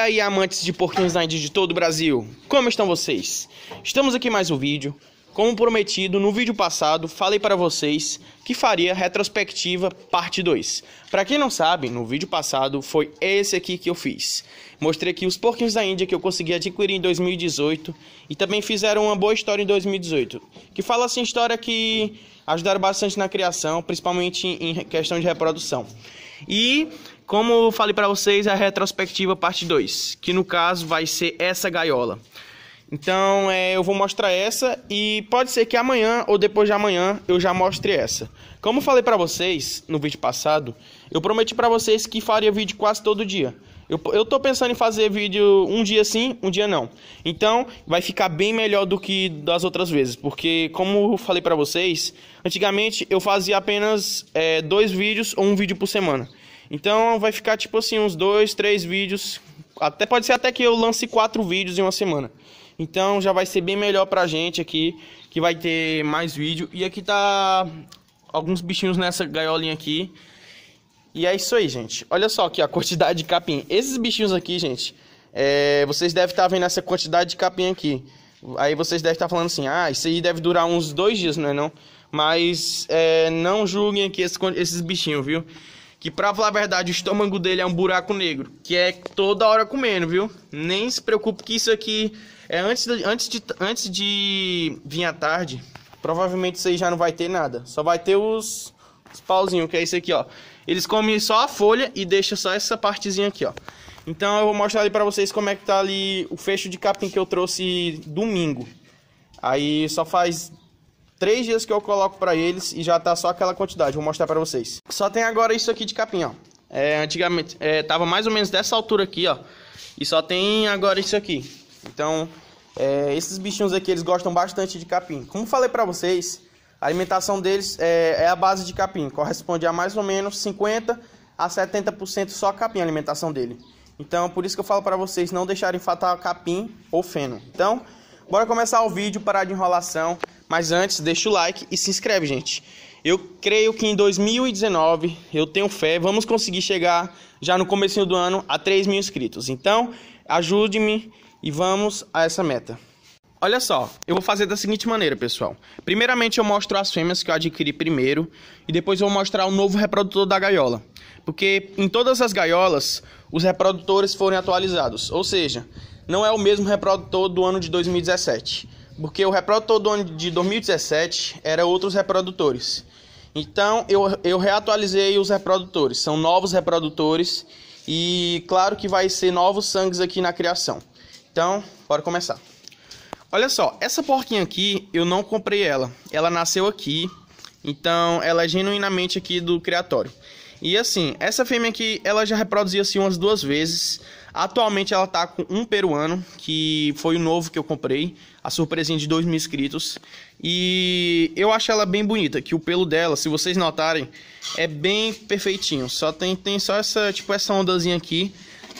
aí, amantes de porquinhos da Índia de todo o Brasil? Como estão vocês? Estamos aqui mais um vídeo. Como prometido, no vídeo passado, falei para vocês que faria retrospectiva parte 2. Para quem não sabe, no vídeo passado foi esse aqui que eu fiz. Mostrei aqui os porquinhos da Índia que eu consegui adquirir em 2018 e também fizeram uma boa história em 2018. Que fala assim, história que ajudaram bastante na criação, principalmente em questão de reprodução. E como eu falei para vocês, a retrospectiva parte 2, que no caso vai ser essa gaiola. Então é, eu vou mostrar essa e pode ser que amanhã ou depois de amanhã eu já mostre essa. Como falei para vocês no vídeo passado, eu prometi para vocês que faria vídeo quase todo dia. Eu, eu tô pensando em fazer vídeo um dia sim, um dia não. Então vai ficar bem melhor do que das outras vezes, porque como eu falei para vocês, antigamente eu fazia apenas é, dois vídeos ou um vídeo por semana. Então vai ficar tipo assim, uns dois, três vídeos. Até pode ser até que eu lance quatro vídeos em uma semana. Então já vai ser bem melhor pra gente aqui, que vai ter mais vídeo. E aqui tá alguns bichinhos nessa gaiolinha aqui. E é isso aí, gente. Olha só aqui a quantidade de capim. Esses bichinhos aqui, gente, é... vocês devem estar tá vendo essa quantidade de capim aqui. Aí vocês devem estar tá falando assim, ah, isso aí deve durar uns dois dias, não é não? Mas é... não julguem aqui esses bichinhos, viu? Que pra falar a verdade, o estômago dele é um buraco negro. Que é toda hora comendo, viu? Nem se preocupe que isso aqui é antes de, antes de, antes de vir à tarde. Provavelmente isso aí já não vai ter nada. Só vai ter os, os pauzinhos, que é isso aqui, ó. Eles comem só a folha e deixam só essa partezinha aqui, ó. Então eu vou mostrar ali pra vocês como é que tá ali o fecho de capim que eu trouxe domingo. Aí só faz Três dias que eu coloco para eles e já tá só aquela quantidade. Vou mostrar para vocês. Só tem agora isso aqui de capim, ó. É, antigamente é, tava mais ou menos dessa altura aqui, ó. E só tem agora isso aqui. Então, é, esses bichinhos aqui eles gostam bastante de capim. Como falei para vocês, a alimentação deles é, é a base de capim, corresponde a mais ou menos 50 a 70% só capim a alimentação dele. Então, por isso que eu falo para vocês não deixarem faltar capim ou feno. Então, bora começar o vídeo, parar de enrolação. Mas antes, deixa o like e se inscreve, gente. Eu creio que em 2019, eu tenho fé, vamos conseguir chegar já no começo do ano a 3 mil inscritos. Então, ajude-me e vamos a essa meta. Olha só, eu vou fazer da seguinte maneira, pessoal. Primeiramente eu mostro as fêmeas que eu adquiri primeiro e depois eu vou mostrar o novo reprodutor da gaiola. Porque em todas as gaiolas os reprodutores foram atualizados, ou seja, não é o mesmo reprodutor do ano de 2017. Porque o reprodutor de 2017 era outros reprodutores. Então eu, eu reatualizei os reprodutores, são novos reprodutores e claro que vai ser novos sangues aqui na criação. Então, bora começar. Olha só, essa porquinha aqui eu não comprei ela, ela nasceu aqui, então ela é genuinamente aqui do criatório. E assim, essa fêmea aqui ela já reproduziu assim umas duas vezes, Atualmente ela tá com um peruano, que foi o novo que eu comprei, a surpresinha de 2 mil inscritos. E eu acho ela bem bonita, que o pelo dela, se vocês notarem, é bem perfeitinho. Só tem, tem só essa, tipo, essa ondazinha aqui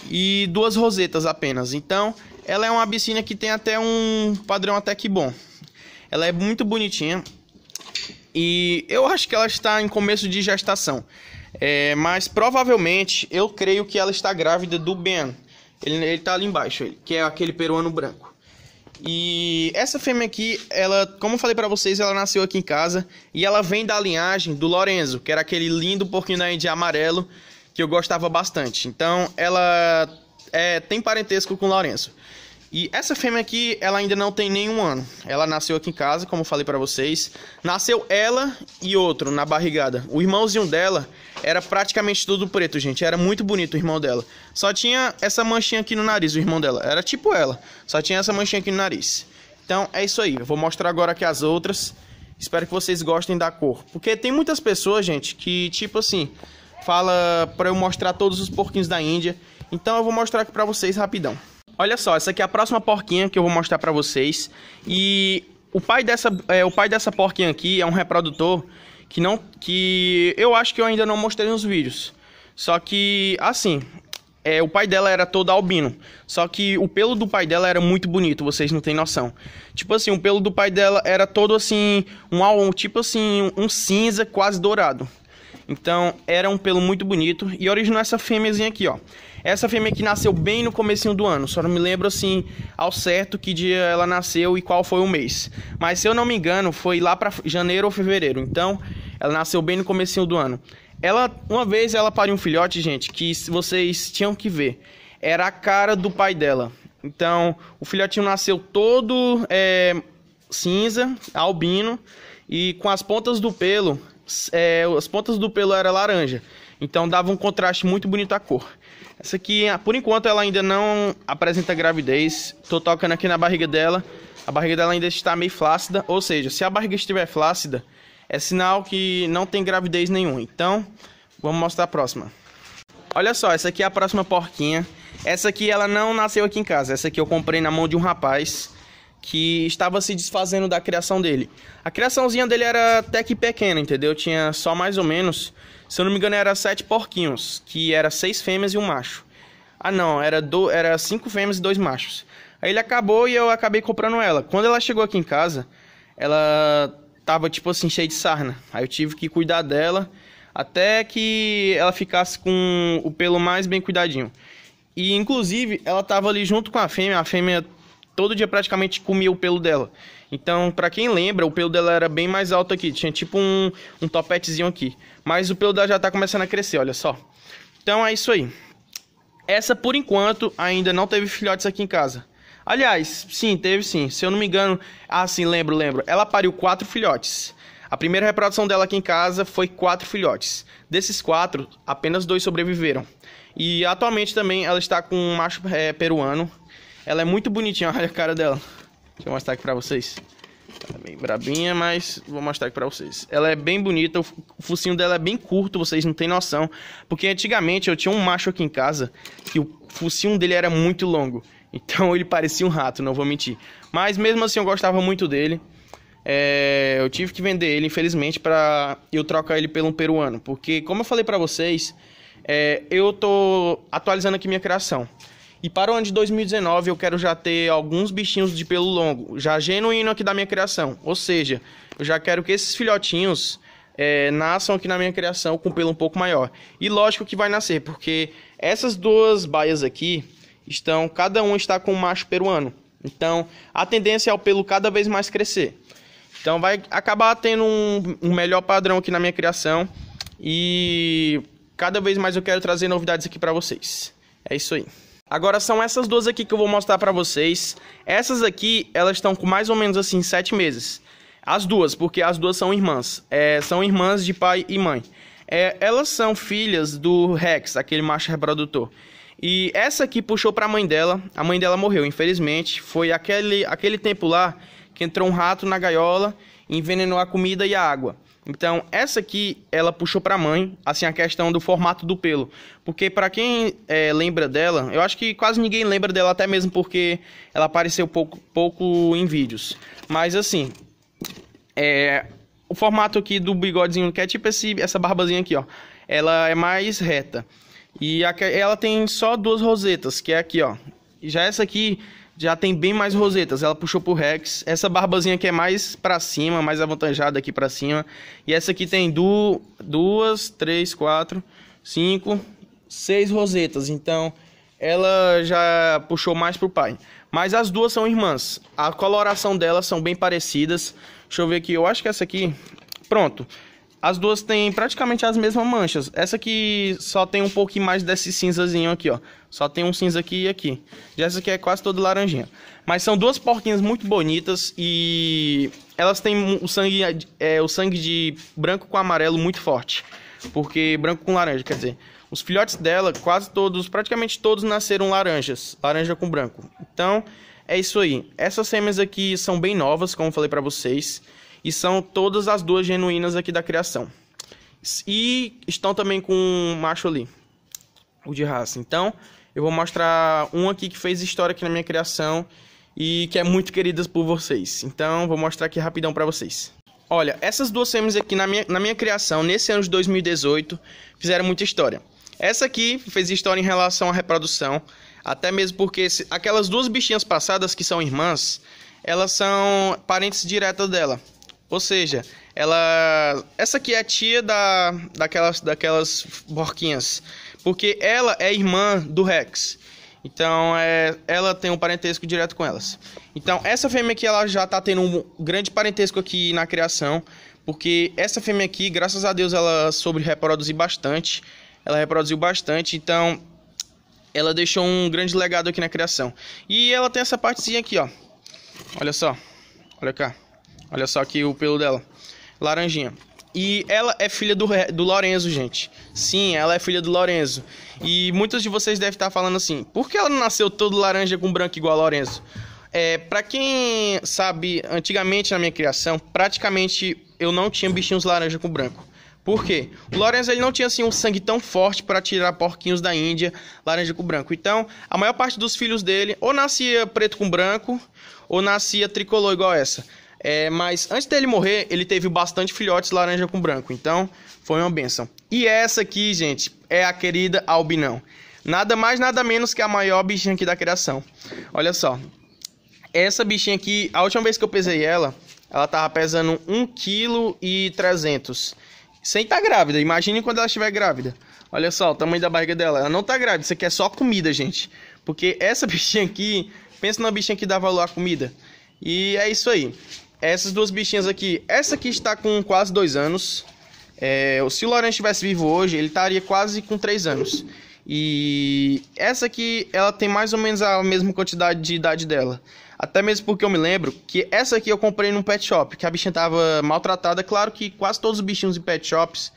e duas rosetas apenas. Então, ela é uma abissínia que tem até um padrão até que bom. Ela é muito bonitinha. E eu acho que ela está em começo de gestação. É, mas provavelmente eu creio que ela está grávida do Ben. Ele, ele tá ali embaixo, ele, que é aquele peruano branco. E essa fêmea aqui, ela, como eu falei para vocês, ela nasceu aqui em casa e ela vem da linhagem do Lorenzo, que era aquele lindo porquinho da Índia amarelo que eu gostava bastante. Então, ela é, tem parentesco com o Lorenzo. E essa fêmea aqui, ela ainda não tem nenhum ano. Ela nasceu aqui em casa, como falei para vocês. Nasceu ela e outro na barrigada. O irmãozinho dela era praticamente todo preto, gente. Era muito bonito o irmão dela. Só tinha essa manchinha aqui no nariz, o irmão dela. Era tipo ela. Só tinha essa manchinha aqui no nariz. Então é isso aí. Eu vou mostrar agora aqui as outras. Espero que vocês gostem da cor. Porque tem muitas pessoas, gente, que tipo assim, fala para eu mostrar todos os porquinhos da Índia. Então eu vou mostrar aqui pra vocês rapidão. Olha só, essa aqui é a próxima porquinha que eu vou mostrar pra vocês. E o pai dessa, é, o pai dessa porquinha aqui é um reprodutor que não que eu acho que eu ainda não mostrei nos vídeos. Só que assim, é, o pai dela era todo albino. Só que o pelo do pai dela era muito bonito, vocês não têm noção. Tipo assim, o pelo do pai dela era todo assim, um, um tipo assim, um cinza quase dourado. Então, era um pelo muito bonito e originou essa fêmeazinha aqui, ó. Essa fêmea que nasceu bem no comecinho do ano, só não me lembro assim ao certo que dia ela nasceu e qual foi o mês. Mas se eu não me engano, foi lá para janeiro ou fevereiro. Então, ela nasceu bem no comecinho do ano. Ela uma vez ela pariu um filhote, gente, que vocês tinham que ver. Era a cara do pai dela. Então, o filhotinho nasceu todo é, cinza, albino, e com as pontas do pelo é, as pontas do pelo era laranja. Então dava um contraste muito bonito à cor. Essa aqui, ah, por enquanto, ela ainda não apresenta gravidez. Tô tocando aqui na barriga dela. A barriga dela ainda está meio flácida. Ou seja, se a barriga estiver flácida, é sinal que não tem gravidez nenhuma. Então, vamos mostrar a próxima. Olha só, essa aqui é a próxima porquinha. Essa aqui, ela não nasceu aqui em casa. Essa aqui eu comprei na mão de um rapaz que estava se desfazendo da criação dele. A criaçãozinha dele era até que pequena, entendeu? Tinha só mais ou menos, se eu não me engano, era sete porquinhos, que era seis fêmeas e um macho. Ah não, era, do, era cinco fêmeas e dois machos. Aí ele acabou e eu acabei comprando ela. Quando ela chegou aqui em casa, ela tava tipo assim cheia de sarna. Aí eu tive que cuidar dela até que ela ficasse com o pelo mais bem cuidadinho. E inclusive ela tava ali junto com a fêmea, a fêmea todo dia praticamente comia o pelo dela. Então, para quem lembra, o pelo dela era bem mais alto aqui, tinha tipo um, um topetezinho aqui. Mas o pelo dela já tá começando a crescer, olha só. Então é isso aí. Essa, por enquanto, ainda não teve filhotes aqui em casa. Aliás, sim, teve sim. Se eu não me engano, ah, sim, lembro, lembro. Ela pariu quatro filhotes. A primeira reprodução dela aqui em casa foi quatro filhotes. Desses quatro, apenas dois sobreviveram. E atualmente também ela está com um macho é, peruano ela é muito bonitinha, olha a cara dela. Deixa eu mostrar aqui pra vocês. Ela é bem brabinha, mas vou mostrar aqui pra vocês. Ela é bem bonita, o focinho dela é bem curto, vocês não tem noção. Porque antigamente eu tinha um macho aqui em casa que o focinho dele era muito longo. Então ele parecia um rato, não vou mentir. Mas mesmo assim eu gostava muito dele. É, eu tive que vender ele, infelizmente, para eu trocar ele pelo um peruano. Porque, como eu falei para vocês, é, eu tô atualizando aqui minha criação. E para o ano de 2019 eu quero já ter alguns bichinhos de pelo longo, já genuíno aqui da minha criação. Ou seja, eu já quero que esses filhotinhos é, nasçam aqui na minha criação com pelo um pouco maior. E lógico que vai nascer, porque essas duas baias aqui estão, cada um está com um macho peruano. Então a tendência é o pelo cada vez mais crescer. Então vai acabar tendo um, um melhor padrão aqui na minha criação e cada vez mais eu quero trazer novidades aqui para vocês. É isso aí. Agora são essas duas aqui que eu vou mostrar para vocês. Essas aqui, elas estão com mais ou menos assim sete meses. As duas, porque as duas são irmãs. É, são irmãs de pai e mãe. É, elas são filhas do Rex, aquele macho reprodutor. E essa aqui puxou para a mãe dela. A mãe dela morreu, infelizmente. Foi aquele, aquele tempo lá que entrou um rato na gaiola, envenenou a comida e a água. Então, essa aqui, ela puxou para a mãe, assim, a questão do formato do pelo. Porque para quem é, lembra dela, eu acho que quase ninguém lembra dela, até mesmo porque ela apareceu pouco, pouco em vídeos. Mas, assim, é, o formato aqui do bigodezinho, que é tipo esse, essa barbazinha aqui, ó. Ela é mais reta. E a, ela tem só duas rosetas, que é aqui, ó. Já essa aqui já tem bem mais rosetas. Ela puxou pro Rex. Essa barbazinha aqui é mais para cima, mais avantajada aqui para cima. E essa aqui tem du duas, três, quatro, cinco, seis rosetas. Então ela já puxou mais pro pai. Mas as duas são irmãs. A coloração delas são bem parecidas. Deixa eu ver aqui. Eu acho que essa aqui. Pronto. As duas têm praticamente as mesmas manchas. Essa aqui só tem um pouquinho mais desse cinzazinho aqui, ó. Só tem um cinza aqui e aqui. Já essa aqui é quase toda laranjinha. Mas são duas porquinhas muito bonitas e elas têm o sangue, é, o sangue de branco com amarelo muito forte. Porque branco com laranja, quer dizer. Os filhotes dela, quase todos, praticamente todos nasceram laranjas. Laranja com branco. Então, é isso aí. Essas fêmeas aqui são bem novas, como falei para vocês e são todas as duas genuínas aqui da criação. E estão também com um macho ali, o de raça. Então, eu vou mostrar um aqui que fez história aqui na minha criação e que é muito queridas por vocês. Então, vou mostrar aqui rapidão para vocês. Olha, essas duas fêmeas aqui na minha, na minha criação, nesse ano de 2018, fizeram muita história. Essa aqui fez história em relação à reprodução, até mesmo porque se, aquelas duas bichinhas passadas que são irmãs, elas são parentes diretas dela. Ou seja, ela. Essa aqui é a tia da, daquelas, daquelas borquinhas Porque ela é irmã do Rex. Então, é, ela tem um parentesco direto com elas. Então, essa fêmea aqui, ela já tá tendo um grande parentesco aqui na criação. Porque essa fêmea aqui, graças a Deus, ela soube reproduzir bastante. Ela reproduziu bastante, então... Ela deixou um grande legado aqui na criação. E ela tem essa partezinha aqui, ó. Olha só. Olha cá. Olha só aqui o pelo dela. Laranjinha. E ela é filha do, do Lorenzo, gente. Sim, ela é filha do Lorenzo. E muitos de vocês devem estar falando assim: por que ela não nasceu todo laranja com branco igual a Lorenzo? É, pra quem sabe, antigamente na minha criação, praticamente eu não tinha bichinhos laranja com branco. Por quê? O Lorenzo ele não tinha assim um sangue tão forte para tirar porquinhos da Índia laranja com branco. Então, a maior parte dos filhos dele ou nascia preto com branco ou nascia tricolor igual essa. É, mas antes dele morrer, ele teve bastante filhotes laranja com branco. Então, foi uma benção. E essa aqui, gente, é a querida Albinão. Nada mais, nada menos que a maior bichinha aqui da criação. Olha só. Essa bichinha aqui, a última vez que eu pesei ela, ela tava pesando 1,3 kg. Sem estar tá grávida. Imagine quando ela estiver grávida. Olha só o tamanho da barriga dela. Ela não tá grávida. Isso aqui é só comida, gente. Porque essa bichinha aqui, pensa numa bichinha que dá valor à comida. E é isso aí. Essas duas bichinhas aqui. Essa aqui está com quase dois anos. É, se o Laurent estivesse vivo hoje, ele estaria quase com três anos. E essa aqui, ela tem mais ou menos a mesma quantidade de idade dela. Até mesmo porque eu me lembro que essa aqui eu comprei num pet shop, que a bichinha estava maltratada. Claro que quase todos os bichinhos em pet shops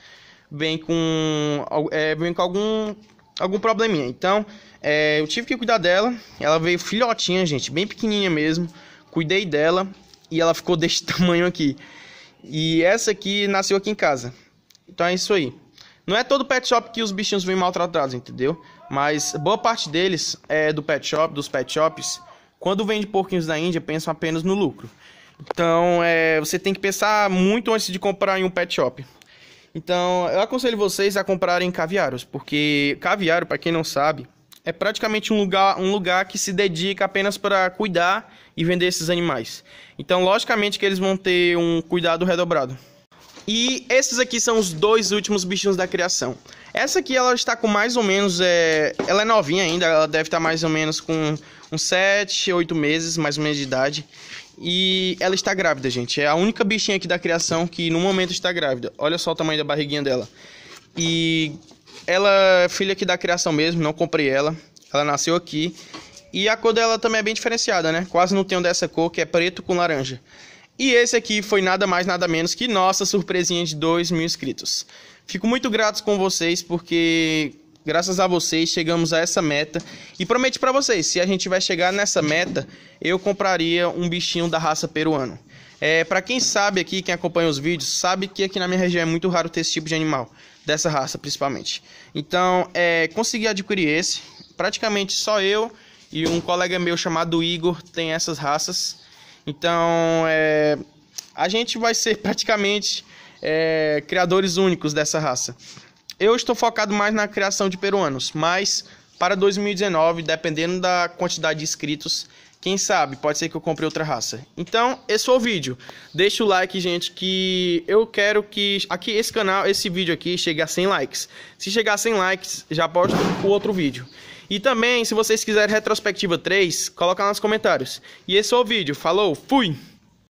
vêm com, é, com algum, algum probleminha. Então, é, eu tive que cuidar dela. Ela veio filhotinha, gente, bem pequenininha mesmo. Cuidei dela e ela ficou deste tamanho aqui. E essa aqui nasceu aqui em casa. Então é isso aí. Não é todo pet shop que os bichinhos vêm maltratados, entendeu? Mas boa parte deles é do pet shop, dos pet shops. Quando vende porquinhos da Índia, pensam apenas no lucro. Então, é, você tem que pensar muito antes de comprar em um pet shop. Então, eu aconselho vocês a comprarem caviaros, porque caviar, para quem não sabe, é praticamente um lugar, um lugar que se dedica apenas para cuidar e vender esses animais. Então, logicamente que eles vão ter um cuidado redobrado. E esses aqui são os dois últimos bichinhos da criação. Essa aqui ela está com mais ou menos. É... Ela é novinha ainda, ela deve estar mais ou menos com uns 7, 8 meses, mais ou menos de idade. E ela está grávida, gente. É a única bichinha aqui da criação que no momento está grávida. Olha só o tamanho da barriguinha dela. E ela é filha aqui da criação mesmo, não comprei ela. Ela nasceu aqui. E a cor dela também é bem diferenciada, né? Quase não tem um dessa cor, que é preto com laranja. E esse aqui foi nada mais, nada menos que nossa surpresinha de 2 mil inscritos. Fico muito grato com vocês, porque graças a vocês chegamos a essa meta. E prometo para vocês, se a gente vai chegar nessa meta, eu compraria um bichinho da raça peruana. É, para quem sabe aqui, quem acompanha os vídeos, sabe que aqui na minha região é muito raro ter esse tipo de animal, dessa raça principalmente. Então, é, consegui adquirir esse. Praticamente só eu e um colega meu chamado Igor tem essas raças. Então, é, a gente vai ser praticamente é, criadores únicos dessa raça. Eu estou focado mais na criação de peruanos, mas para 2019, dependendo da quantidade de inscritos, quem sabe, pode ser que eu compre outra raça. Então, esse foi o vídeo. Deixa o like, gente, que eu quero que aqui esse canal, esse vídeo aqui chegue a 100 likes. Se chegar a 100 likes, já posto o outro vídeo. E também, se vocês quiserem retrospectiva 3, coloca lá nos comentários. E esse foi o vídeo. Falou, fui!